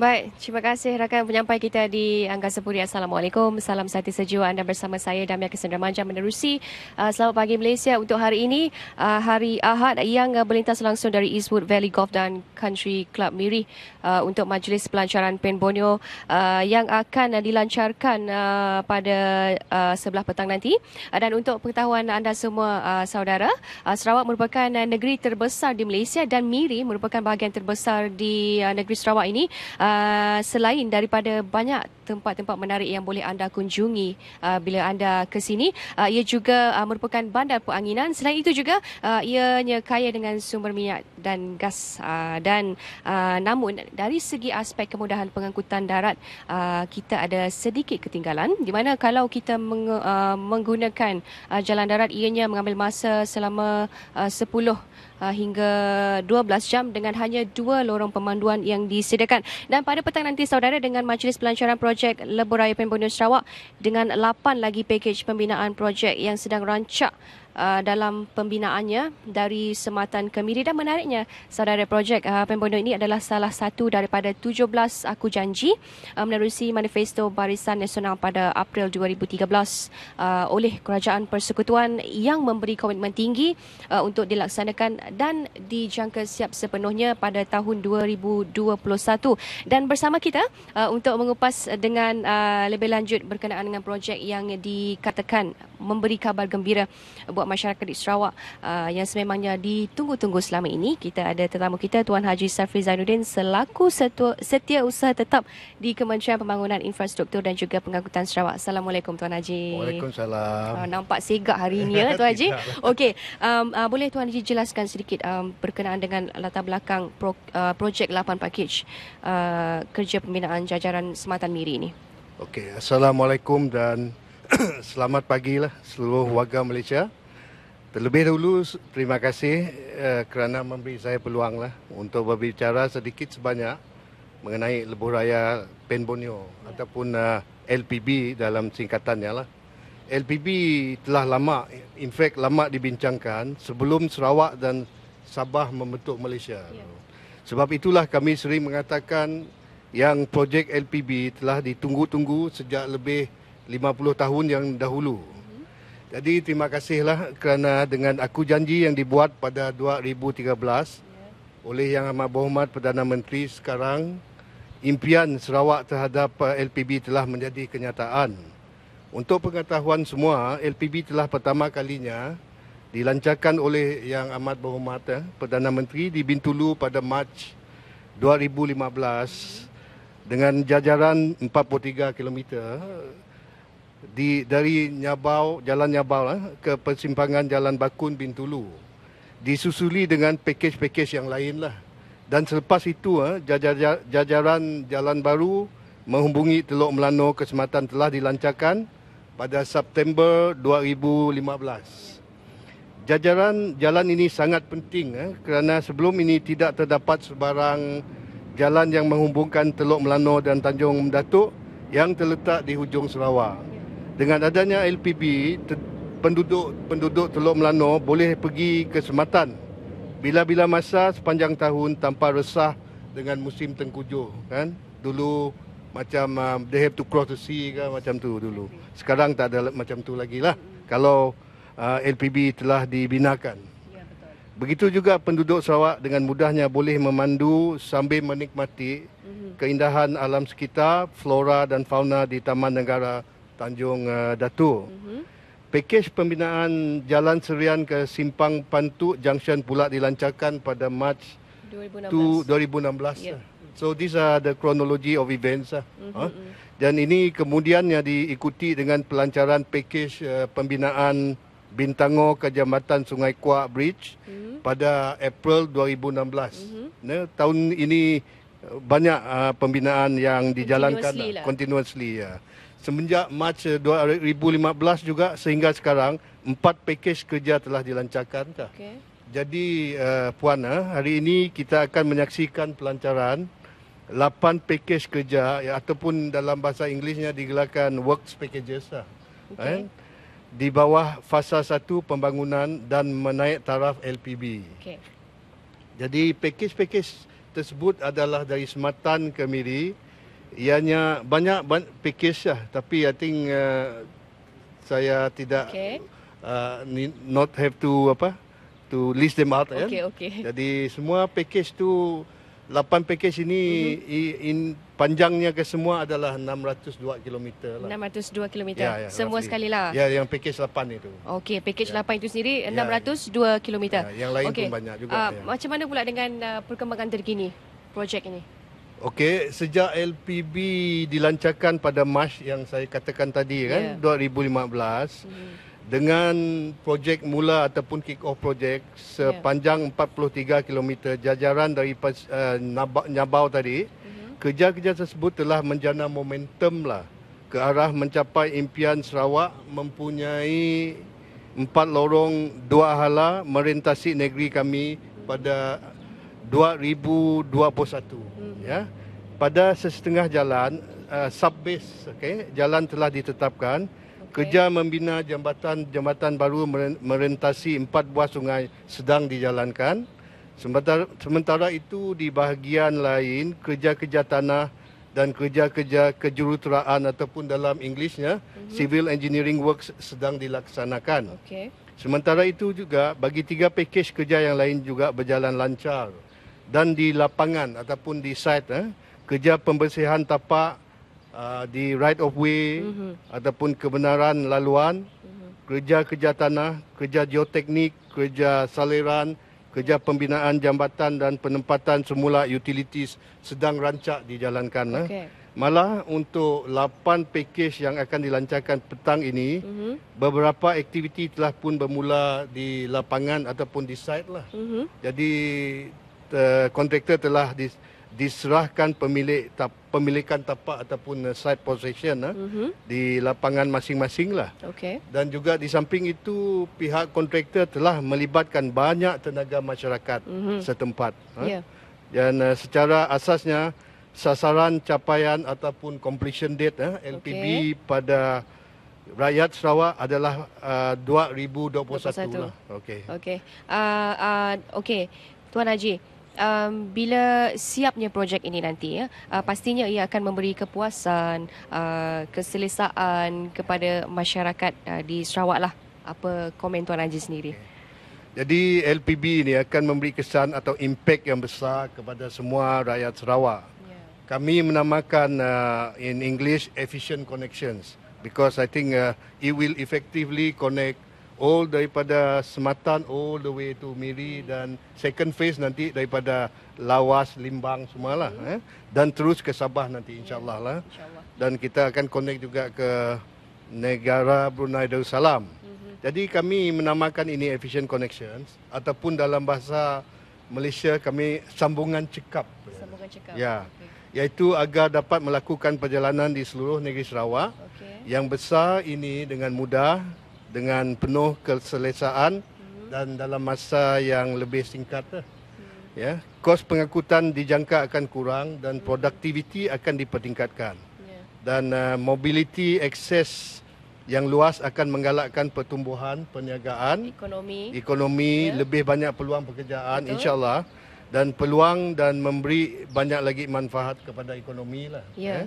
Baik, terima kasih rakan penyampai kita di Angkasa Puri. Assalamualaikum. Salam sehati sejua anda bersama saya Damia Kesendra Manjang menerusi uh, Selamat pagi Malaysia untuk hari ini, uh, hari Ahad yang uh, berlintas langsung dari Eastwood Valley Golf dan Country Club Miri uh, untuk majlis pelancaran Pen Bonio uh, yang akan uh, dilancarkan uh, pada uh, sebelah petang nanti. Uh, dan untuk pengetahuan anda semua uh, saudara, uh, Sarawak merupakan uh, negeri terbesar di Malaysia dan Miri merupakan bahagian terbesar di uh, negeri Sarawak ini. Uh, Ah, selain daripada banyak tempat-tempat menarik yang boleh anda kunjungi uh, bila anda ke sini, uh, ia juga uh, merupakan bandar peranginan. Selain itu juga uh, ianya kaya dengan sumber minyak dan gas uh, dan uh, namun dari segi aspek kemudahan pengangkutan darat uh, kita ada sedikit ketinggalan di mana kalau kita meng, uh, menggunakan uh, jalan darat ianya mengambil masa selama uh, 10 Ah, hingga 12 jam dengan hanya dua lorong pemanduan yang disediakan. Dan pada petang nanti saudara dengan majlis pelancaran projek Leboraya Raya Pembunuh Sarawak dengan 8 lagi pakej pembinaan projek yang sedang rancak Uh, dalam pembinaannya dari sematan kemiri dan menariknya saudara projek uh, Pembono ini adalah salah satu daripada 17 aku janji uh, menerusi manifesto Barisan Nasional pada April 2013 uh, oleh Kerajaan Persekutuan yang memberi komitmen tinggi uh, untuk dilaksanakan dan dijangka siap sepenuhnya pada tahun 2021 dan bersama kita uh, untuk mengupas dengan uh, lebih lanjut berkenaan dengan projek yang dikatakan memberi kabar gembira buat masyarakat di Sarawak uh, yang sememangnya ditunggu-tunggu selama ini. Kita ada tetamu kita Tuan Haji Safri Zainuddin selaku setua, setia usaha tetap di Kementerian Pembangunan Infrastruktur dan juga Pengangkutan Sarawak. Assalamualaikum Tuan Haji. Waalaikumsalam. Uh, nampak segak hari ini ya Tuan Haji. Okey, um, uh, boleh Tuan Haji jelaskan sedikit um, berkenaan dengan latar belakang pro, uh, projek 8 pakej uh, kerja pembinaan jajaran sematan miri ini. Okey, Assalamualaikum dan selamat pagi lah seluruh warga Malaysia. Terlebih dahulu, terima kasih uh, kerana memberi saya peluanglah untuk berbicara sedikit sebanyak mengenai Lebuh Raya Penbonio ataupun uh, eh, LPB dalam singkatannya. Lah. LPB telah lama, in fact lama dibincangkan sebelum Sarawak dan Sabah membentuk Malaysia. Yeah. Sebab itulah kami sering mengatakan yang projek LPB telah ditunggu-tunggu sejak lebih 50 tahun yang dahulu. Jadi terima kasihlah kerana dengan aku janji yang dibuat pada 2013 yeah. oleh Yang Amat Berhormat Perdana Menteri sekarang impian Sarawak terhadap eh, LPB telah menjadi kenyataan. Untuk pengetahuan semua, LPB telah pertama kalinya dilancarkan oleh Yang Amat Berhormat eh, Perdana Menteri di Bintulu pada Mac 2015 dengan jajaran 43 kilometer di dari Nyabau Jalan Nyabau eh, ke persimpangan Jalan Bakun Bintulu disusuli dengan pakej-pakej yang lain lah dan selepas itu eh, jajaran Jalan Baru menghubungi Teluk Melano kesempatan telah dilancarkan pada September 2015 jajaran jalan ini sangat penting eh, kerana sebelum ini tidak terdapat sebarang jalan yang menghubungkan Teluk Melano dan Tanjung Datuk yang terletak di hujung Sarawak dengan adanya LPB penduduk-penduduk Teluk Melano boleh pergi ke Sematan bila-bila masa sepanjang tahun tanpa resah dengan musim tengkujuh kan dulu macam uh, they have to cross the sea ke macam tu dulu sekarang tak ada macam tu lagi lah kalau uh, LPB telah dibinakan ya, begitu juga penduduk Sarawak dengan mudahnya boleh memandu sambil menikmati mhm. keindahan alam sekitar flora dan fauna di Taman Negara Tanjung uh, eh, Datu. Mm-hmm. Pakej pembinaan jalan serian ke Simpang Pantu Junction pula dilancarkan pada Mac 2016. Tu, 2016. Yeah. So these are the chronology of events. Uh. mm Huh? Mhm. Dan ini kemudiannya diikuti dengan pelancaran pakej uh, eh, pembinaan Bintango ke Jambatan Sungai Kuak Bridge mm-hmm. pada April 2016. Mm-hmm. Nah, tahun ini eh, banyak uh, pembinaan yang dijalankan continuously, lah. continuously ya semenjak Mac 2015 juga sehingga sekarang empat pakej kerja telah dilancarkan. Okay. Jadi uh, Puan, eh, hari ini kita akan menyaksikan pelancaran lapan pakej kerja ya, ataupun dalam bahasa Inggerisnya digelarkan works packages lah. Okay. Eh, di bawah fasa satu pembangunan dan menaik taraf LPB. Okay. Jadi pakej-pakej tersebut adalah dari Sematan ke Miri, ianya banyak ban- package lah tapi i think uh, saya tidak okay. uh, not have to apa to list them out eh. okay, kan okay. jadi semua package tu 8 package ini mm-hmm. in panjangnya ke semua adalah 602 km lah. 602 km. Ya, ya, semua sekali lah. Ya, yang package 8 itu. Okey, package ya. 8 itu sendiri 602 ya, ya. km. Ya, yang lain okay. pun banyak juga. Uh, ya. Macam mana pula dengan uh, perkembangan terkini projek ini? Okey, sejak LPB dilancarkan pada Mac yang saya katakan tadi yeah. kan 2015 ya. hmm. dengan projek mula ataupun kick off projek sepanjang yeah. 43 km jajaran dari uh, Nabau, Nabau tadi mm-hmm. kerja-kerja tersebut telah menjana momentum lah ke arah mencapai impian Sarawak mempunyai empat lorong dua hala merintasi negeri kami pada 2021. Yeah ya pada sesetengah jalan uh, sub base okey jalan telah ditetapkan okay. kerja membina jambatan-jambatan baru merentasi empat buah sungai sedang dijalankan sementara sementara itu di bahagian lain kerja-kerja tanah dan kerja-kerja kejuruteraan ataupun dalam Inggerisnya mm-hmm. civil engineering works sedang dilaksanakan okey sementara itu juga bagi tiga pakej kerja yang lain juga berjalan lancar dan di lapangan ataupun di site eh, kerja pembersihan tapak uh, di right of way uh-huh. ataupun kebenaran laluan uh-huh. Mhm. kerja-kerja tanah kerja geoteknik kerja saliran kerja pembinaan jambatan dan penempatan semula utilities sedang rancak dijalankan okay. eh. malah untuk 8 pakej yang akan dilancarkan petang ini uh-huh. beberapa aktiviti telah pun bermula di lapangan ataupun di site lah uh-huh. jadi Eh, kontraktor uh, telah dis, diserahkan pemilik ta, pemilikan tapak ataupun uh, eh, site possession uh, eh, mm-hmm. di lapangan masing-masing lah. Okay. Dan juga di samping itu pihak kontraktor telah melibatkan banyak tenaga masyarakat mm-hmm. setempat. Uh, yeah. Dan uh, secara asasnya sasaran capaian ataupun completion date uh, LPB okay. pada Rakyat Sarawak adalah uh, 2021 lah. Okey. Okey. Uh, uh, Okey. Tuan Haji, um, bila siapnya projek ini nanti ya, uh, pastinya ia akan memberi kepuasan, uh, keselesaan kepada masyarakat uh, di Sarawak lah. Apa komen Tuan Haji sendiri? Jadi LPB ini akan memberi kesan atau impak yang besar kepada semua rakyat Sarawak. Ya. Kami menamakan uh, in English efficient connections because I think uh, it will effectively connect all daripada Sematan all the way to Miri dan second phase nanti daripada Lawas, Limbang semualah hmm. eh dan terus ke Sabah nanti insyaallah lah. Dan kita akan connect juga ke negara Brunei Darussalam. Mhm. Jadi kami menamakan ini efficient connections ataupun dalam bahasa Malaysia kami sambungan cekap. Sambungan cekap. Ya. Okay. Iaitu agar dapat melakukan perjalanan di seluruh negeri Sarawak okay. yang besar ini dengan mudah dengan penuh keselesaan hmm. dan dalam masa yang lebih singkat. Ya, kos pengangkutan dijangka akan kurang dan hmm. produktiviti akan dipertingkatkan. Ya. Dan uh, mobility access yang luas akan menggalakkan pertumbuhan perniagaan, ekonomi, ekonomi yeah. lebih banyak peluang pekerjaan insya-Allah dan peluang dan memberi banyak lagi manfaat kepada ekonomi lah. Yeah. Eh? Ya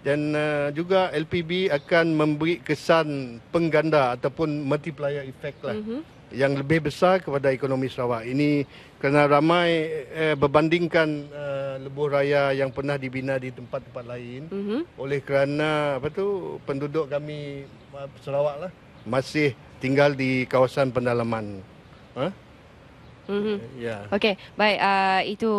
dan uh, juga LPB akan memberi kesan pengganda ataupun multiplier effect lah mm-hmm. yang lebih besar kepada ekonomi Sarawak. Ini kerana ramai uh, berbandingkan uh, lebuh raya yang pernah dibina di tempat-tempat lain mm-hmm. oleh kerana apa tu penduduk kami uh, Sarawak lah masih tinggal di kawasan pendalaman. Huh? Mm-hmm. Yeah. Okay, baik. Uh, itu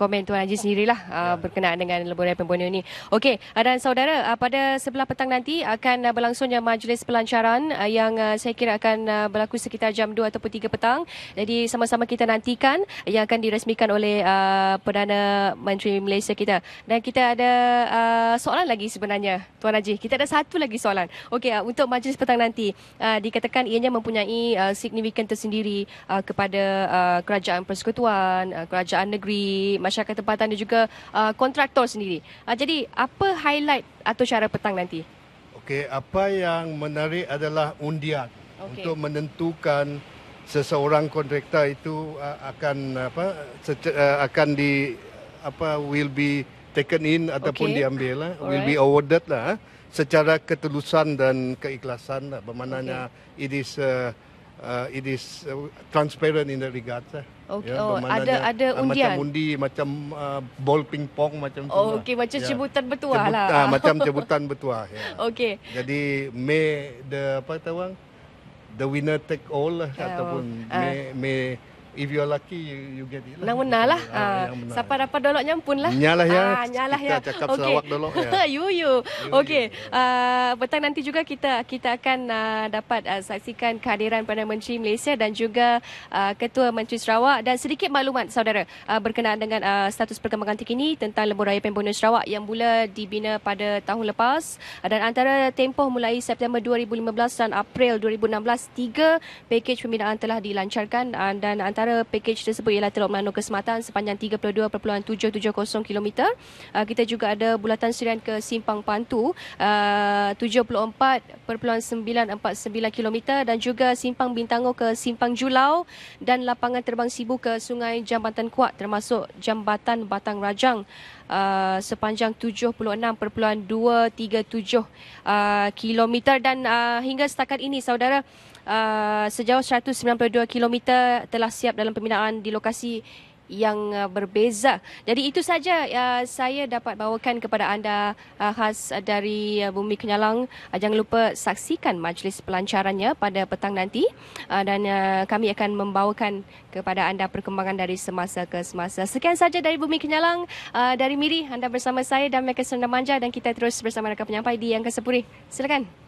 komen Tuan Haji sendirilah uh, yeah. berkenaan dengan leburan pembunuh ini. Okay, uh, dan saudara, uh, pada sebelah petang nanti akan uh, berlangsungnya majlis pelancaran uh, yang uh, saya kira akan uh, berlaku sekitar jam 2 ataupun 3 petang. Jadi sama-sama kita nantikan yang akan diresmikan oleh uh, Perdana Menteri Malaysia kita. Dan kita ada uh, soalan lagi sebenarnya, Tuan Haji. Kita ada satu lagi soalan. Okay, uh, untuk majlis petang nanti, uh, dikatakan ianya mempunyai uh, signifikan tersendiri uh, kepada... Uh, Uh, kerajaan persekutuan, uh, kerajaan negeri, masyarakat tempatan dan juga uh, kontraktor sendiri. Uh, jadi apa highlight atau cara petang nanti? Okey, apa yang menarik adalah undian okay. untuk menentukan seseorang kontraktor itu uh, akan apa uh, akan di apa will be taken in ataupun okay. diambil lah, will be awarded lah eh. secara ketulusan dan keikhlasan lah. bermaknanya okay. it is uh, uh, it is uh, transparent in that regard. Eh. Okay. Ya, oh, ada ada undian. macam undi, macam uh, ball pingpong macam tu. Oh, lah. okay, macam ya. cebutan ya. bertuah Cibut, lah. Uh, macam cebutan bertuah. Ya. Okay. Jadi may the apa tahu The winner take all lah, oh. ataupun uh. may may If you are lucky, you, you get it. Lah. Menang lah. Ha, ha, menang. Siapa dapat dolok nyampun lah. Nyalah ya. Ha, nyalah kita ya. cakap okay. Sarawak dolok ya. you, you. you Okey. Uh, petang nanti juga kita kita akan uh, dapat uh, saksikan kehadiran Perdana Menteri Malaysia dan juga uh, Ketua Menteri Sarawak. Dan sedikit maklumat saudara uh, berkenaan dengan uh, status perkembangan terkini tentang Lembu Raya Pembunuh Sarawak yang mula dibina pada tahun lepas. Uh, dan antara tempoh mulai September 2015 dan April 2016, tiga pakej pembinaan telah dilancarkan uh, dan antara antara pakej tersebut ialah Teluk Melano ke Sematan sepanjang 32.770 km. Uh, kita juga ada bulatan serian ke Simpang Pantu uh, 74.949 km dan juga Simpang Bintango ke Simpang Julau dan lapangan terbang Sibu ke Sungai Jambatan Kuat termasuk Jambatan Batang Rajang. Uh, sepanjang 76.237 uh, ah, kilometer dan uh, hingga setakat ini saudara Ah, sejauh 192 km telah siap dalam pembinaan di lokasi yang ah, berbeza. Jadi itu saja uh, saya dapat bawakan kepada anda uh, khas dari uh, Bumi Kenyalang. Uh, jangan lupa saksikan majlis pelancarannya pada petang nanti uh, dan uh, kami akan membawakan kepada anda perkembangan dari semasa ke semasa. Sekian saja dari Bumi Kenyalang. Uh, dari Miri, anda bersama saya dan Mekas Manja dan kita terus bersama rakan penyampai di Yang Kesepuri. Silakan.